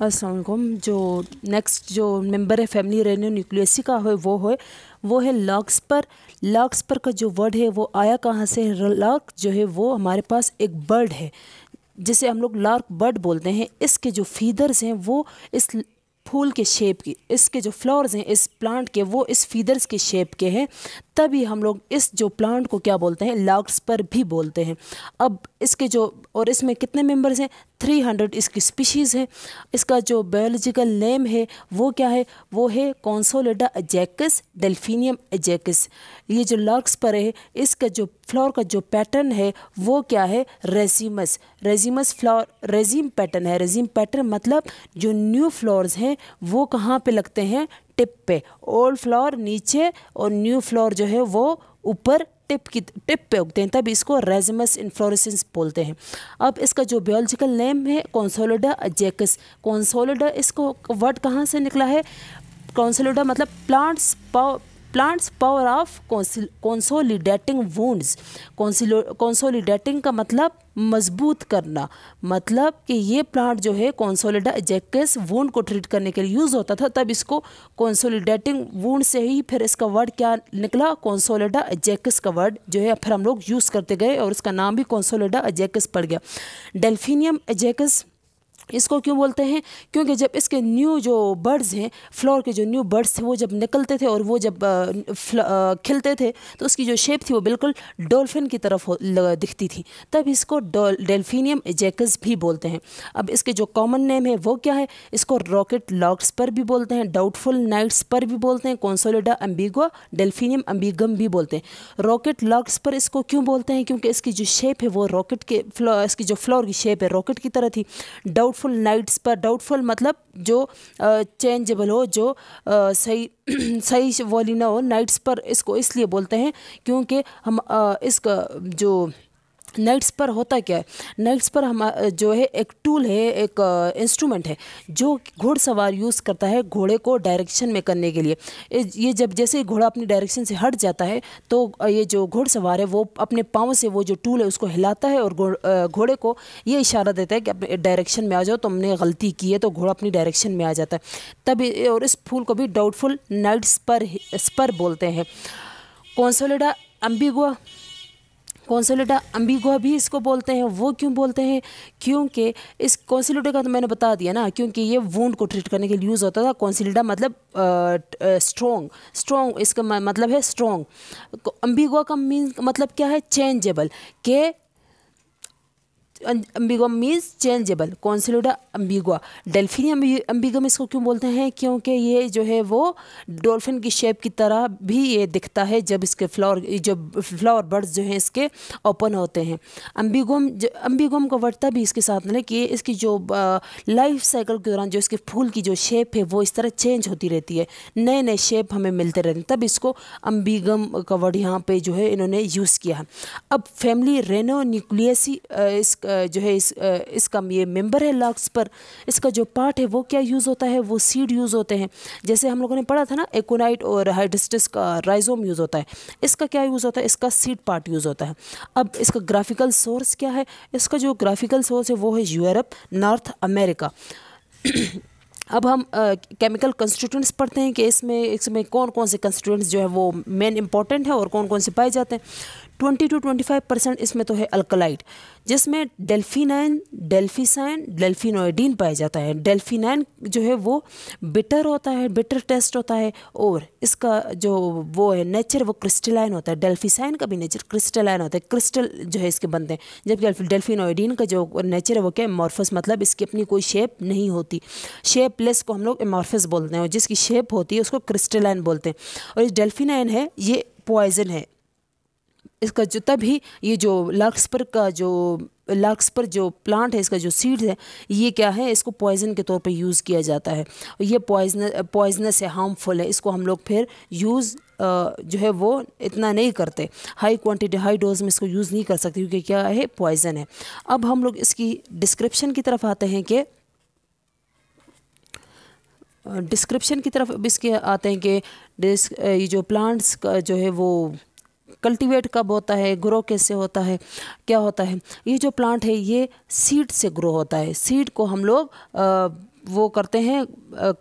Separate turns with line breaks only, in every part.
असलकुम जो नेक्स्ट जो मेंबर है फैमिली रेनो न्यूक्लियसी का है वो है वो है लॉक्स पर लॉक्स पर का जो वर्ड है वो आया कहाँ से है लॉक जो है वो हमारे पास एक बर्ड है जिसे हम लोग लार्क बर्ड बोलते हैं इसके जो फीदर्स हैं वो इस फूल के शेप की इसके जो फ्लावर्स हैं इस प्लांट के वो इस फीदर्स के शेप के हैं तभी हम लोग इस जो प्लांट को क्या बोलते हैं लॉक्स पर भी बोलते हैं अब इसके जो और इसमें कितने मेंबर्स हैं 300 इसकी स्पीशीज़ है इसका जो बायोलॉजिकल नेम है वो क्या है वो है कॉन्सोलेटा एजैक्स डेल्फिनियम एजेकस ये जो लॉक्स पर है इसका जो फ्लावर का जो पैटर्न है वो क्या है racemose racemose flower raceme pattern है रेजिम पैटर्न मतलब जो न्यू फ्लावर्स हैं वो कहाँ पे लगते हैं टिप पे ओल्ड फ्लावर नीचे और न्यू फ्लावर जो है वो ऊपर टिप की टिप पे उगते हैं तब इसको रेजमस इन्फ्लोरेसेंस बोलते हैं अब इसका जो बायोलॉजिकल नेम है कॉन्सोलोडा अजेकस कॉन्सोलोडा इसको वर्ड कहाँ से निकला है कॉन्सोलोडा मतलब plants plants power of consolidating wounds consolidating का मतलब मजबूत करना मतलब कि ये प्लांट जो है कंसोलिडा एजेक्स वूंड को ट्रीट करने के लिए यूज़ होता था तब इसको कंसोलिडेटिंग वूंड से ही फिर इसका वर्ड क्या निकला कंसोलिडा एजेक्स का वर्ड जो है फिर हम लोग यूज़ करते गए और इसका नाम भी कंसोलिडा एजेक्स पड़ गया डेल्फिनियम जैकेस इसको क्यों बोलते हैं क्योंकि जब इसके न्यू जो बर्ड्स हैं फ्लोर के जो न्यू बर्ड्स थे वो जब निकलते थे और वो जब खिलते थे तो उसकी जो शेप थी वो बिल्कुल डॉल्फिन की तरफ दिखती थी तब इसको डेल्फिनियम जैकस भी बोलते हैं अब इसके जो कॉमन नेम है वो क्या है इसको रॉकेट लॉक्स पर भी बोलते हैं डाउटफुल नाइट्स पर भी बोलते हैं कॉन्सोलिडा अम्बिगो डेल्फिनियम अम्बिगम भी बोलते हैं रॉकेट लॉक्स पर इसको क्यों बोलते हैं क्योंकि इसकी जो शेप है वो रॉकेट के इसकी जो फ्लोर की शेप है रॉकेट की तरह थी डाउट डाउटफुल नाइट्स पर डाउटफुल मतलब जो चेंजेबल हो जो सही सही वाली ना हो नाइट्स पर इसको इसलिए बोलते हैं क्योंकि हम इसका जो नट्स पर होता क्या है नट्स पर हम जो है एक टूल है एक इंस्ट्रूमेंट है जो घोड़सवार यूज़ करता है घोड़े को डायरेक्शन में करने के लिए ये जब जैसे घोड़ा अपनी डायरेक्शन से हट जाता है तो ये जो घोड़सवार है वो अपने पाँव से वो जो टूल है उसको हिलाता है और घोड़े को ये इशारा देता है कि अपने डायरेक्शन में आ जाओ तुमने गलती की है तो घोड़ा अपनी डायरेक्शन में आ जाता है तभी और इस फूल को भी डाउटफुल नाइट्स पर स्पर बोलते हैं कौनसोलेडा अम्बिगुआ कौंसुलेटा अम्बिगुआ भी इसको बोलते हैं वो क्यों बोलते हैं क्योंकि इस कौंसिलेटा का तो मैंने बता दिया ना क्योंकि ये वूंड को ट्रीट करने के लिए यूज़ होता था कौंसिलेटा मतलब स्ट्रॉन्ग स्ट्रॉन्ग इसका मतलब है स्ट्रॉन्ग अम्बिगुआ का मीन मतलब क्या है चेंजेबल के अं, अम्बिगुआ मीन्स चेंजेबल कौन से लोडा अम्बिगुआ डेल्फिन अम्बिगम इसको क्यों बोलते हैं क्योंकि ये जो है वो डॉल्फिन की शेप की तरह भी ये दिखता है जब इसके फ्लावर जो फ्लावर बर्ड्स जो हैं इसके ओपन होते हैं अम्बिगम अम्बिगम का वर्ता तभी इसके साथ में कि इसकी जो लाइफ साइकिल के दौरान जो इसके फूल की जो शेप है वो इस तरह चेंज होती रहती है नए नए शेप हमें मिलते रहते हैं तब इसको अम्बिगम का वर्ड यहाँ पर जो है इन्होंने यूज़ किया है अब फैमिली रेनो न्यूक्लियसी इसका जो है इस इसका ये मेंबर है लक्स पर इसका जो पार्ट है वो क्या यूज़ होता है वो सीड यूज़ होते हैं जैसे हम लोगों ने पढ़ा था ना एकोनाइट और हाइड्रस्टिस का राइजोम यूज़ होता है इसका क्या यूज़ होता है इसका सीड पार्ट यूज़ होता है अब इसका ग्राफिकल सोर्स क्या है इसका जो ग्राफिकल सोर्स है वो है यूरोप नॉर्थ अमेरिका अब हम केमिकल कंस्टिट्यूंट्स पढ़ते हैं कि इसमें इसमें कौन कौन से कंस्टिट्यूंट्स जो है वो मेन इंपॉर्टेंट है और कौन कौन से पाए जाते हैं twenty two twenty five percent इसमें तो है अल्कलाइड जिसमें डेल्फिनाइन डेल्फिसाइन डेल्फिनोइडीन पाया जाता है डेल्फिनाइन जो है वो बिटर होता है बिटर टेस्ट होता है और इसका जो वो है नेचर वो क्रिस्टलाइन होता है डेल्फिसाइन का भी नेचर क्रिस्टलाइन होता है क्रिस्टल जो है इसके बनते हैं जबकि डेल्फिनोइडीन का जो नेचर है वो क्या मॉर्फस मतलब इसकी अपनी कोई शेप नहीं होती शेपलेस को हम लोग एमॉर्फस बोलते हैं और जिसकी शेप होती है उसको क्रिस्टलाइन बोलते हैं और ये डेल्फिनाइन है ये पॉइजन है इसका जो तभी ये जो लाक्सपर का जो लक्स पर जो प्लांट है इसका जो सीड है ये क्या है इसको पॉइजन के तौर पे यूज़ किया जाता है ये पॉइजन पॉइजनस है हार्मफुल है इसको हम लोग फिर यूज़ जो है वो इतना नहीं करते हाई क्वांटिटी हाई डोज में इसको यूज़ नहीं कर सकते क्योंकि क्या है पॉइजन है अब हम लोग इसकी डिस्क्रिप्शन की तरफ आते हैं कि डिस्क्रिप्शन की तरफ इसके आते हैं कि ये जो प्लांट्स का जो है वो कल्टीवेट कब होता है ग्रो कैसे होता है क्या होता है ये जो प्लांट है ये सीड से ग्रो होता है सीड को हम लोग वो करते हैं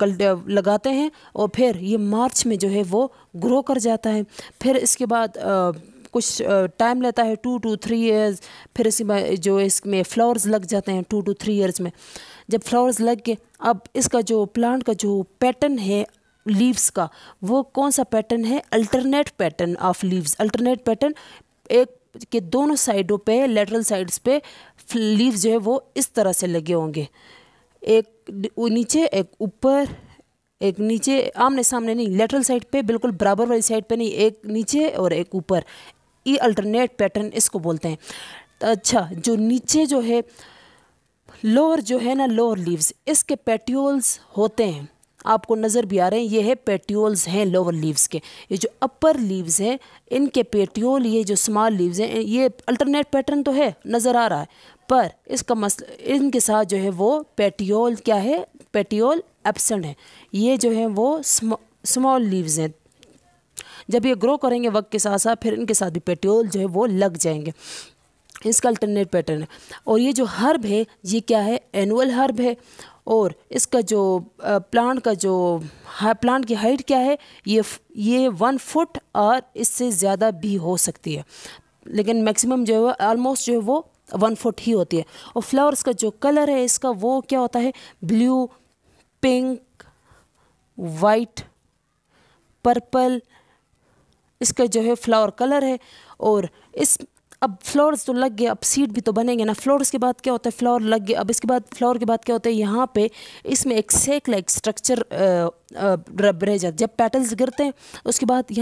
कल लगाते हैं और फिर ये मार्च में जो है वो ग्रो कर जाता है फिर इसके बाद आ, कुछ टाइम लेता है टू टू थ्री ईयर्स फिर इसके बाद जो इसमें फ्लावर्स लग जाते हैं टू टू थ्री ईयर्स में जब फ्लावर्स लग के अब इसका जो प्लांट का जो पैटर्न है लीव्स का वो कौन सा पैटर्न है alternate pattern of leaves alternate pattern एक के दोनों साइडों पे लेटरल साइड्स पे लीव्स जो है वो इस तरह से लगे होंगे एक नीचे एक ऊपर एक नीचे आमने सामने नहीं लेटरल साइड पे बिल्कुल बराबर वाली साइड पे नहीं एक नीचे और एक ऊपर ये अल्टरनेट पैटर्न इसको बोलते हैं अच्छा जो नीचे जो है लोअर जो है ना लोअर लीव्स इसके पेट्यूल्स होते हैं आपको नज़र भी आ रहे हैं ये है पेटियोल्स हैं लोअर लीव्स के ये जो अपर लीव्स हैं इनके पेटियोल ये जो स्मॉल लीव्स हैं ये अल्टरनेट पैटर्न तो है नज़र आ रहा है पर इसका मसल इनके साथ जो है वो पेटियोल क्या है पेटियोल एबसेंट है ये जो है वो स्मॉल लीव्स हैं जब ये ग्रो करेंगे वक्त के साथ साथ फिर इनके साथ भी पेटियोल जो है वो लग जाएंगे इसका अल्टरनेट पैटर्न है और ये जो हर्ब है ये क्या है एनुअल हर्ब है और इसका जो प्लांट का जो प्लांट की हाइट क्या है ये ये वन फुट और इससे ज़्यादा भी हो सकती है लेकिन मैक्सिमम जो है ऑलमोस्ट जो है वो वन फुट ही होती है और फ्लावर्स का जो कलर है इसका वो क्या होता है ब्लू पिंक वाइट पर्पल इसका जो है फ्लावर कलर है और इस अब फ्लोर्स तो लग गए अब सीट भी तो बनेंगे ना फ्लोर्स के बाद क्या होता है फ्लोर लग गए अब इसके बाद फ्लोर के बाद क्या होता है यहाँ पे इसमें एक सेक लाइक स्ट्रक्चर रह जाता है जब पेटल्स गिरते हैं उसके बाद यहाँ